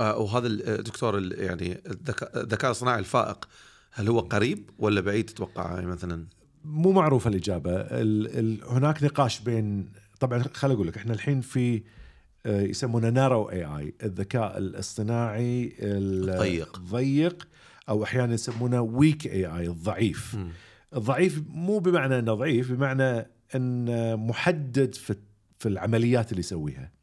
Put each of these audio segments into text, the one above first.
آه، وهذا الدكتور آه، يعني الذكاء الصناعي الفائق هل هو قريب ولا بعيد تتوقع مثلا؟ مو معروفه الاجابه الـ الـ هناك نقاش بين طبعا خليني اقول لك احنا الحين في آه، يسمونه نارو اي اي الذكاء الاصطناعي الضيق الضيق او احيانا يسمونه ويك اي اي الضعيف م. الضعيف مو بمعنى انه ضعيف بمعنى انه محدد في في العمليات اللي يسويها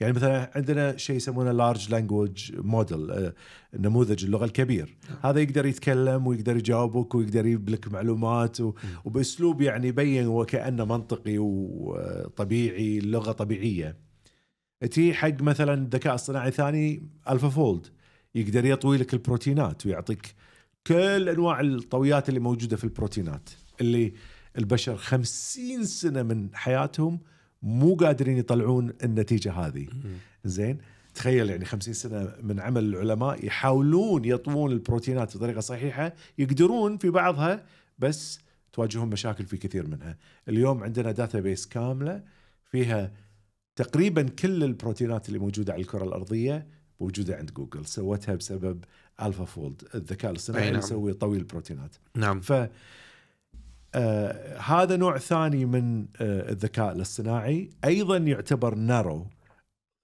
يعني مثلا عندنا شيء يسمونه لارج لانجوج موديل نموذج اللغه الكبير نعم. هذا يقدر يتكلم ويقدر يجاوبك ويقدر يجيب لك معلومات و... وباسلوب يعني يبين وكانه منطقي وطبيعي اللغه طبيعيه تي حق مثلا الذكاء الصناعي ثاني الفا فولد يقدر يطوي لك البروتينات ويعطيك كل انواع الطويات اللي موجوده في البروتينات اللي البشر خمسين سنه من حياتهم مو قادرين يطلعون النتيجه هذه زين تخيل يعني 50 سنه من عمل العلماء يحاولون يطوون البروتينات بطريقه صحيحه يقدرون في بعضها بس تواجههم مشاكل في كثير منها اليوم عندنا داتا بيس كامله فيها تقريبا كل البروتينات اللي موجوده على الكره الارضيه موجوده عند جوجل سوتها بسبب الفا فولد الذكاء الاصطناعي اللي نعم. يسوي طويل البروتينات نعم ف آه هذا نوع ثاني من آه الذكاء الاصطناعي ايضا يعتبر نارو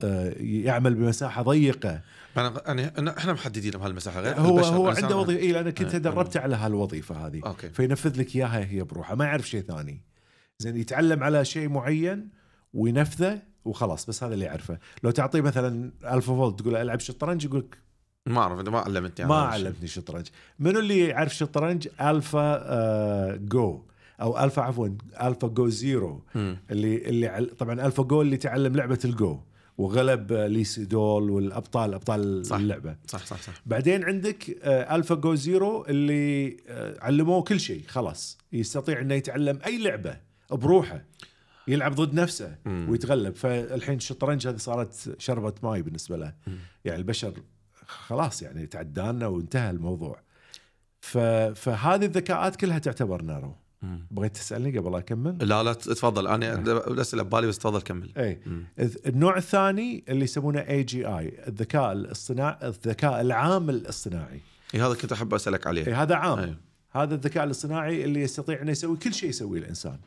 آه يعمل بمساحه ضيقه انا يعني انا احنا محددين بهالمساحه غير هو هو عنده وظيفه اي انا كنت آه، دربته على هالوظيفه هذه أوكي. فينفذ لك اياها هي بروحها ما يعرف شيء ثاني زين يتعلم على شيء معين وينفذه وخلاص بس هذا اللي يعرفه لو تعطيه مثلا الفا فولت تقول العب شطرنج يقول لك ما اعرف ما علمتني ما علمتني شطرنج منو اللي يعرف شطرنج الفا آه، جو او الفا عفوا الفا جو زيرو اللي اللي طبعا الفا جو اللي تعلم لعبه الجو وغلب آه، ليسيدول دول والابطال ابطال صح اللعبه صح صح صح بعدين عندك آه، الفا جو زيرو اللي علموه كل شيء خلاص يستطيع انه يتعلم اي لعبه بروحه يلعب ضد نفسه ويتغلب فالحين الشطرنج هذه صارت شربة ماي بالنسبه له يعني البشر خلاص يعني تعدانا وانتهى الموضوع فهذه الذكاءات كلها تعتبر نارو بغيت تسالني قبل اكمل؟ لا لا تفضل انا الاسئله ببالي بس تفضل كمل. اي النوع الثاني اللي يسمونه اي جي اي الذكاء الاصطناعي الذكاء العام الاصطناعي. اي هذا كنت احب اسالك عليه. اي هذا عام. أي. هذا الذكاء الاصطناعي اللي يستطيع انه يسوي كل شيء يسويه الانسان.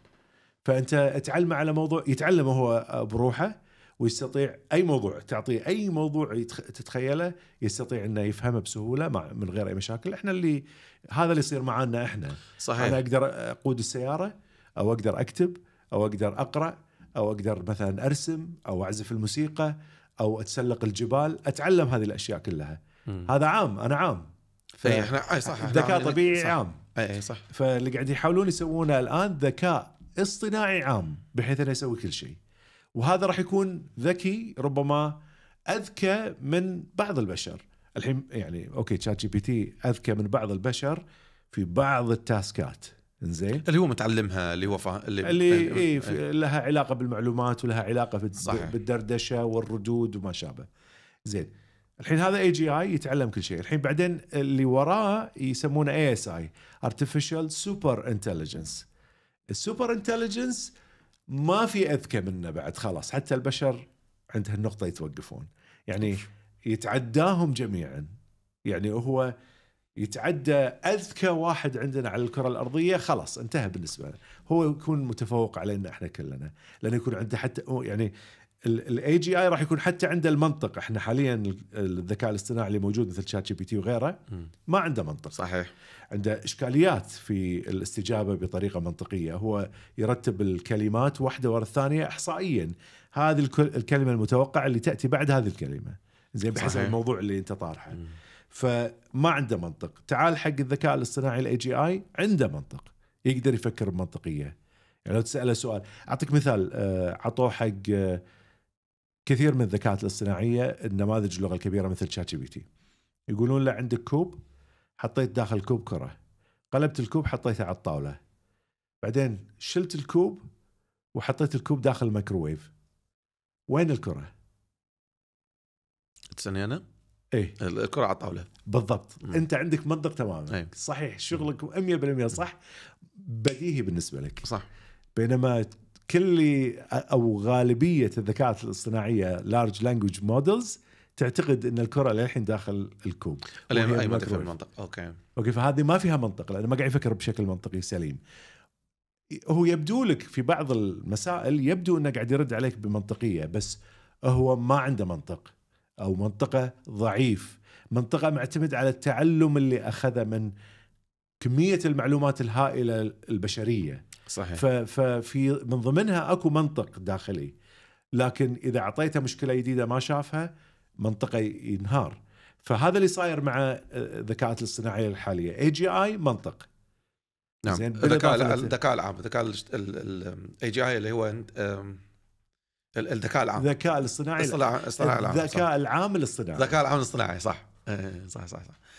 فانت تعلمه على موضوع يتعلمه هو بروحه ويستطيع اي موضوع تعطيه اي موضوع تتخيله يستطيع انه يفهمه بسهوله مع من غير اي مشاكل احنا اللي هذا اللي يصير معانا احنا صحيح انا اقدر اقود السياره او اقدر اكتب او اقدر اقرا او اقدر مثلا ارسم او اعزف الموسيقى او اتسلق الجبال اتعلم هذه الاشياء كلها م. هذا عام انا عام ف... إيه، احنا اي صح ذكاء طبيعي صح. عام اي اي صح فاللي قاعد يحاولون يسوونه الان ذكاء اصطناعي عام بحيث انه يسوي كل شيء وهذا راح يكون ذكي ربما اذكى من بعض البشر الحين يعني اوكي تشات جي بي تي اذكى من بعض البشر في بعض التاسكات زين اللي هو متعلمها اللي هو فا... اللي, اللي يعني إيه،, إيه في... لها علاقه بالمعلومات ولها علاقه في صحيح. بالدردشه والردود وما شابه زين الحين هذا اي جي اي يتعلم كل شيء الحين بعدين اللي وراه يسمونه اي اس اي ارتفيشال سوبر انتليجنس السوبر انتليجنس ما في اذكى منا بعد خلاص حتى البشر عند هالنقطه يتوقفون يعني يتعداهم جميعا يعني هو يتعدى اذكى واحد عندنا على الكره الارضيه خلاص انتهى بالنسبه له هو يكون متفوق علينا احنا كلنا لانه يكون عنده حتى يعني الاي جي اي راح يكون حتى عنده المنطق احنا حاليا الذكاء الاصطناعي اللي موجود مثل شات جي بي تي وغيره ما عنده منطق صحيح عنده اشكاليات في الاستجابه بطريقه منطقيه هو يرتب الكلمات واحده ورا الثانيه احصائيا هذه الكلمه المتوقعه اللي تاتي بعد هذه الكلمه زين بحسب الموضوع اللي انت طارحه فما عنده منطق تعال حق الذكاء الاصطناعي الاي جي اي عنده منطق يقدر يفكر بمنطقيه يعني لو تساله سؤال اعطيك مثال آه، عطوه حق آه، كثير من الذكاءات الاصطناعيه النماذج اللغه الكبيره مثل شات جي بي تي يقولون له عندك كوب حطيت داخل كوب كره قلبت الكوب حطيته على الطاوله بعدين شلت الكوب وحطيت الكوب داخل الميكروويف وين الكره؟ تسألني أنا؟ ايه الكرة على الطاولة بالضبط مم. أنت عندك منطق تماما أي. صحيح شغلك 100% صح بديهي بالنسبة لك صح بينما كل او غالبيه الذكاءات الاصطناعيه لارج لانجوج مودلز تعتقد ان الكره للحين داخل الكوب اي ما تفهم المنطق اوكي اوكي فهذه ما فيها منطق لانه ما قاعد يفكر بشكل منطقي سليم هو يبدو لك في بعض المسائل يبدو انه قاعد يرد عليك بمنطقيه بس هو ما عنده منطق او منطقه ضعيف منطقه معتمد على التعلم اللي اخذه من كميه المعلومات الهائله البشريه صحيح ففي من ضمنها اكو منطق داخلي لكن اذا اعطيته مشكله جديده ما شافها منطقه ينهار فهذا اللي صاير مع آه، الذكاءات الاصطناعي الحاليه اي جي اي منطق نعم زين الذكاء الذكاء العام الذكاء الاي جي اي اللي هو الذكاء العام الذكاء الاصطناعي الذكاء العام الاصطناعي الذكاء العام الاصطناعي صح إيه، صح صح صح